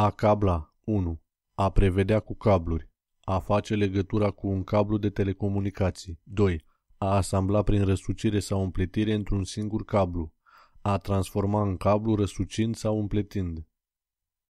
A cabla 1. A prevedea cu cabluri. A face legătura cu un cablu de telecomunicații. 2. A asambla prin răsucire sau împletire într-un singur cablu. A transforma în cablu răsucind sau împletind.